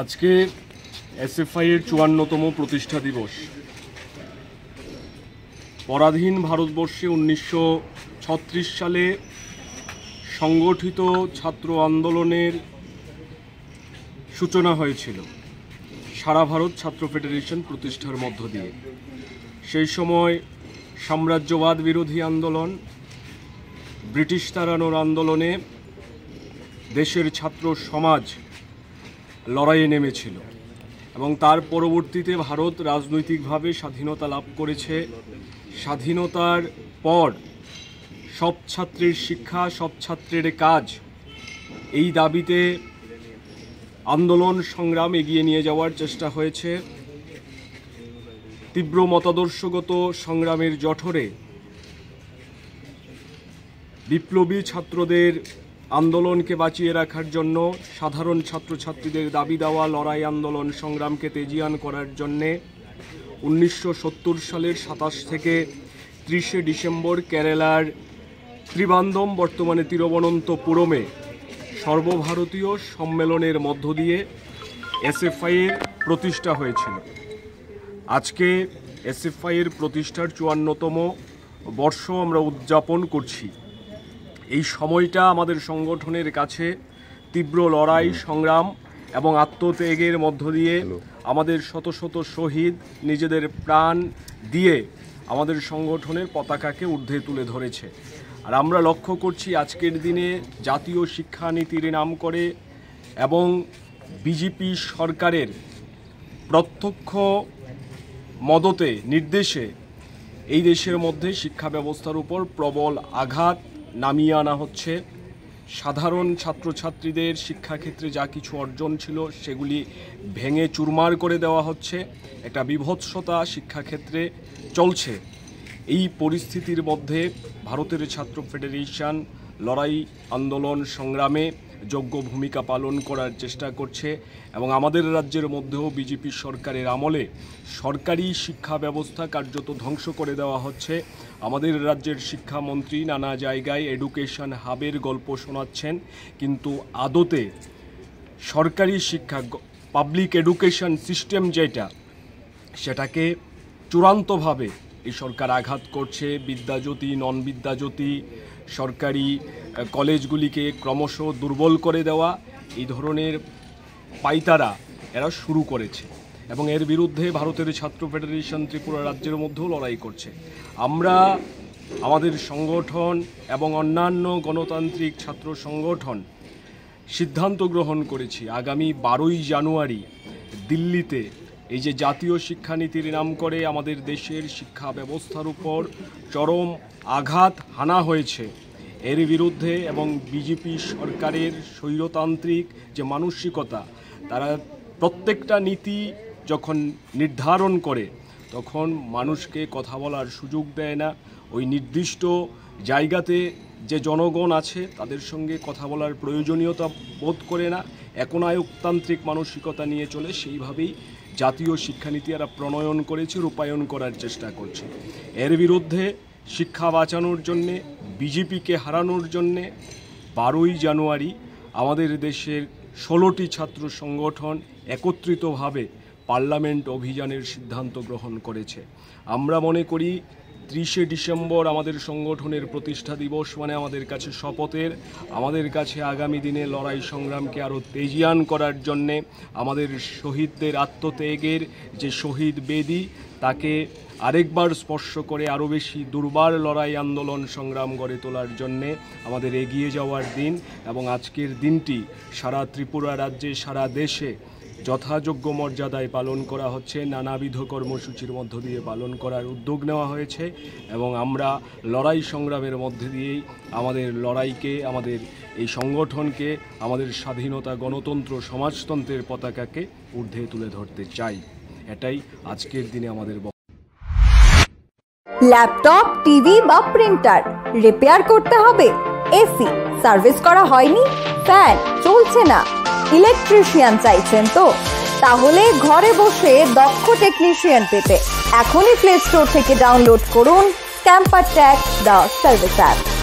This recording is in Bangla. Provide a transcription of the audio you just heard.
আজকে এসএফআই এর চুয়ান্নতম প্রতিষ্ঠা দিবস পরাধীন ভারতবর্ষে উনিশশো সালে সংগঠিত ছাত্র আন্দোলনের সূচনা হয়েছিল সারা ভারত ছাত্র ফেডারেশন প্রতিষ্ঠার মধ্য দিয়ে সেই সময় সাম্রাজ্যবাদ বিরোধী আন্দোলন ব্রিটিশ তাড়ানোর আন্দোলনে দেশের ছাত্র সমাজ লড়াইয়ে নেমেছিল এবং তার পরবর্তীতে ভারত রাজনৈতিকভাবে স্বাধীনতা লাভ করেছে স্বাধীনতার পর সব ছাত্রের শিক্ষা সব ছাত্রের কাজ এই দাবিতে আন্দোলন সংগ্রাম এগিয়ে নিয়ে যাওয়ার চেষ্টা হয়েছে তীব্র মতাদর্শগত সংগ্রামের জঠরে বিপ্লবী ছাত্রদের আন্দোলনকে বাঁচিয়ে রাখার জন্য সাধারণ ছাত্রছাত্রীদের দাবি দেওয়া লড়াই আন্দোলন সংগ্রামকে তেজিয়ান করার জন্যে উনিশশো সালের সাতাশ থেকে ত্রিশে ডিসেম্বর কেরালার ত্রিবান্দম বর্তমানে তিরুবনন্তপুরমে সর্বভারতীয় সম্মেলনের মধ্য দিয়ে এসএফআইয়ের প্রতিষ্ঠা হয়েছিল আজকে এসএফআইয়ের প্রতিষ্ঠার চুয়ান্নতম বর্ষ আমরা উদযাপন করছি এই সময়টা আমাদের সংগঠনের কাছে তীব্র লড়াই সংগ্রাম এবং আত্মত্যাগের মধ্য দিয়ে আমাদের শত শত শহীদ নিজেদের প্রাণ দিয়ে আমাদের সংগঠনের পতাকাকে ঊর্ধ্বে তুলে ধরেছে আর আমরা লক্ষ্য করছি আজকের দিনে জাতীয় শিক্ষানীতির নাম করে এবং বিজেপি সরকারের প্রত্যক্ষ মদতে নির্দেশে এই দেশের মধ্যে শিক্ষা ব্যবস্থার উপর প্রবল আঘাত নামিয়ে আনা হচ্ছে সাধারণ ছাত্রছাত্রীদের শিক্ষাক্ষেত্রে যা কিছু অর্জন ছিল সেগুলি ভেঙে চুরমার করে দেওয়া হচ্ছে একটা বিভৎসতা শিক্ষাক্ষেত্রে চলছে এই পরিস্থিতির মধ্যে ভারতের ছাত্র ফেডারেশন লড়াই আন্দোলন সংগ্রামে যোগ্য ভূমিকা পালন করার চেষ্টা করছে এবং আমাদের রাজ্যের মধ্যেও বিজেপি সরকারের আমলে সরকারি শিক্ষা ব্যবস্থা কার্যত ধ্বংস করে দেওয়া হচ্ছে আমাদের রাজ্যের শিক্ষামন্ত্রী নানা জায়গায় এডুকেশন হাবের গল্প শোনাচ্ছেন কিন্তু আদতে সরকারি শিক্ষা পাবলিক এডুকেশন সিস্টেম যেটা সেটাকে চূড়ান্তভাবে এই সরকার আঘাত করছে বিদ্যাজ্যোতি নন বিদ্যাজ্যোতি সরকারি কলেজগুলিকে ক্রমশ দুর্বল করে দেওয়া এই ধরনের পাইতারা এরা শুরু করেছে এবং এর বিরুদ্ধে ভারতের ছাত্র ফেডারেশন ত্রিপুরা রাজ্যের মধ্যেও লড়াই করছে আমরা আমাদের সংগঠন এবং অন্যান্য গণতান্ত্রিক ছাত্র সংগঠন সিদ্ধান্ত গ্রহণ করেছি আগামী বারোই জানুয়ারি দিল্লিতে এই যে জাতীয় শিক্ষানীতির নাম করে আমাদের দেশের শিক্ষা ব্যবস্থার উপর চরম আঘাত হানা হয়েছে এর বিরুদ্ধে এবং বিজেপি সরকারের স্বৈরতান্ত্রিক যে মানসিকতা তারা প্রত্যেকটা নীতি যখন নির্ধারণ করে তখন মানুষকে কথা বলার সুযোগ দেয় না ওই নির্দিষ্ট জায়গাতে যে জনগণ আছে তাদের সঙ্গে কথা বলার প্রয়োজনীয়তা বোধ করে না একনায়কতান্ত্রিক মানসিকতা নিয়ে চলে সেইভাবেই জাতীয় শিক্ষানীতি এরা প্রণয়ন করেছে রূপায়ণ করার চেষ্টা করছে এর বিরুদ্ধে শিক্ষা বাঁচানোর জন্যে বিজেপিকে হারানোর জন্যে বারোই জানুয়ারি আমাদের দেশের ষোলোটি ছাত্র সংগঠন একত্রিতভাবে পার্লামেন্ট অভিযানের সিদ্ধান্ত গ্রহণ করেছে আমরা মনে করি ত্রিশে ডিসেম্বর আমাদের সংগঠনের প্রতিষ্ঠা দিবস মানে আমাদের কাছে শপথের আমাদের কাছে আগামী দিনে লড়াই সংগ্রামকে আরও তেজিয়ান করার জন্যে আমাদের শহীদদের আত্মত্যাগের যে শহীদ বেদি তাকে আরেকবার স্পর্শ করে আরও বেশি দুর্বার লড়াই আন্দোলন সংগ্রাম গড়ে তোলার জন্যে আমাদের এগিয়ে যাওয়ার দিন এবং আজকের দিনটি সারা ত্রিপুরা রাজ্যে সারা দেশে যথাযোগ্য মর্যাদায় পালন করা হচ্ছে নানাবিধ কর্মসূচির মধ্য দিয়ে পালন করার উদ্যোগ নেওয়া হয়েছে এবং আমরা লড়াই সংগ্রামের মধ্যে দিয়েই আমাদের লড়াইকে আমাদের এই সংগঠনকে আমাদের স্বাধীনতা গণতন্ত্র সমাজতন্ত্রের পতাকাকে ঊর্ধ্বে তুলে ধরতে চাই এটাই আজকের দিনে আমাদের ল্যাপটপ টিভি বা প্রিন্টার রিপেয়ার করতে হবে এসি সার্ভিস করা হয়নি ফ্যান চলছে না ইলেকট্রিশিয়ান চাইছেন তো তাহলে ঘরে বসে দক্ষ টেকনিশিয়ান পেতে এখনই প্লে স্টোর থেকে ডাউনলোড করুন camper tack the service app